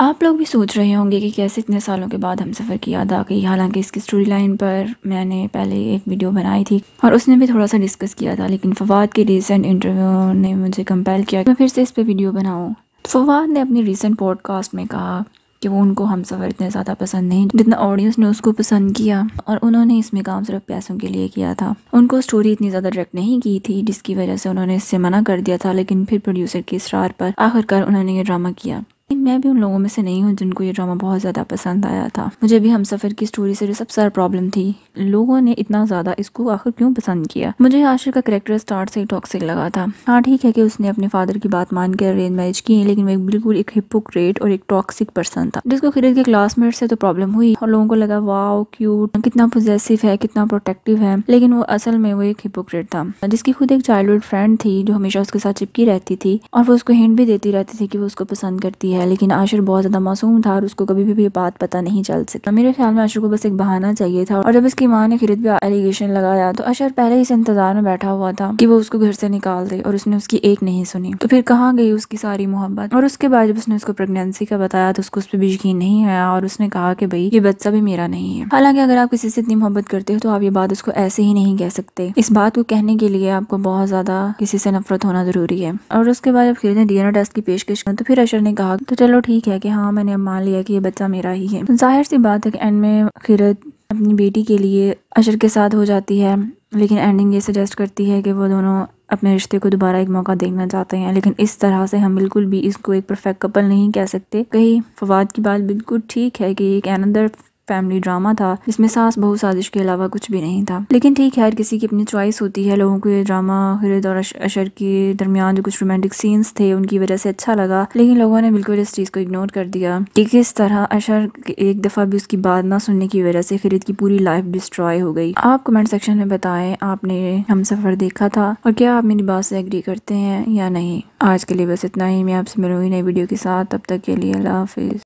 आप लोग भी सोच रहे होंगे कि कैसे इतने सालों के बाद हम सफ़र की याद आ गई हालांकि इसकी स्टोरी लाइन पर मैंने पहले एक वीडियो बनाई थी और उसने भी थोड़ा सा डिस्कस किया था लेकिन फवाद के रिसेंट इंटरव्यू ने मुझे कंपेल किया कि मैं फिर से इस पर वीडियो बनाऊँ फवाद ने अपने रिसेंट पॉडकास्ट में कहा कि वो उनको हम सफ़र इतने ज़्यादा पसंद नहीं जितना ऑडियंस ने उसको पसंद किया और उन्होंने इसमें काम सिर्फ पैसों के लिए किया था उनको स्टोरी इतनी ज़्यादा डायरेक्ट नहीं की थी जिसकी वजह से उन्होंने इससे मना कर दिया था लेकिन फिर प्रोड्यूसर के इसरार पर आखिरकार उन्होंने ये ड्रामा किया मैं भी उन लोगों में से नहीं हूँ जिनको ये ड्रामा बहुत ज़्यादा पसंद आया था मुझे भी हम सफ़र की स्टोरी से सबसे प्रॉब्लम थी लोगों ने इतना ज़्यादा इसको आखिर क्यों पसंद किया मुझे आशिर का करेक्टर स्टार्ट से ही टॉक्सिक लगा था हाँ ठीक है कि उसने अपने फादर की बात मानकर अरेंज मैरिज की है लेकिन मैं बिल्कुल एक हिपोक्रेट और एक टॉक्सिक पर्सन था जिसको खरीद के क्लासमेट से तो प्रॉब्लम हुई और लोगों को लगा वाओ क्यूट कितना पोजेसिव है कितना प्रोटेक्टिव है लेकिन वो असल में वो एक हिपोक्रेट था जिसकी खुद एक चाइल्ड फ्रेंड थी जो हमेशा उसके साथ चिपकी रहती थी और वो उसको हिंट भी देती रहती थी कि वो उसको पसंद करती है है लेकिन आशर बहुत ज़्यादा मासूम था और उसको कभी भी ये बात पता नहीं चल सकता मेरे ख्याल में आशिर को बस एक बहाना चाहिए था और जब इसकी माँ ने खरीद पे एलिगेशन लगाया तो अशर पहले इस इंतजार में बैठा हुआ था कि वो उसको घर से निकाल दे और उसने उसकी एक नहीं सुनी तो फिर कहाँ गई उसकी सारी मोहब्बत और उसके बाद जब उसने उसको प्रेगनेंसी का बताया तो उसको उस पर भी यकीन नहीं आया और उसने कहा कि भाई ये बच्चा भी मेरा नहीं है हालांकि अगर आप किसी से इतनी मोहब्बत करते हो तो आप ये बात उसको ऐसे ही नहीं कह सकते इस बात को कहने के लिए आपको बहुत ज्यादा किसी से नफरत होना जरूरी है और उसके बाद जब खरीद ने डीएनए टेस्ट की पेशकश की तो फिर अशर ने कहा तो चलो ठीक है कि हाँ मैंने अब मान लिया कि ये बच्चा मेरा ही है जाहिर सी बात है कि एंड में खिरत अपनी बेटी के लिए अशर के साथ हो जाती है लेकिन एंडिंग ये सजेस्ट करती है कि वो दोनों अपने रिश्ते को दोबारा एक मौका देखना चाहते हैं लेकिन इस तरह से हम बिल्कुल भी इसको एक परफेक्ट कपल नहीं कह सकते कहीं फवाद की बात बिल्कुल ठीक है कि एक अनदर फैमिली ड्रामा था जिसमें सास बहू साजिश के अलावा कुछ भी नहीं था लेकिन ठीक है हर किसी की अपनी चॉइस होती है लोगों को ये ड्रामा हिरद और अशर के दरमियान जो कुछ रोमांटिक सीन्स थे उनकी वजह से अच्छा लगा लेकिन लोगों ने बिल्कुल इस चीज़ को इग्नोर कर दिया कि किस तरह अशर एक दफ़ा भी उसकी बात ना सुनने की वजह से खरीद की पूरी लाइफ डिस्ट्रॉय हो गई आप कमेंट सेक्शन में बताएं आपने हम सफ़र देखा था और क्या आप मेरी बात से एग्री करते हैं या नहीं आज के लिए बस इतना ही मैं आपसे मिलूंगी नई वीडियो के साथ तब तक के लिए अल्लाह हाफिज़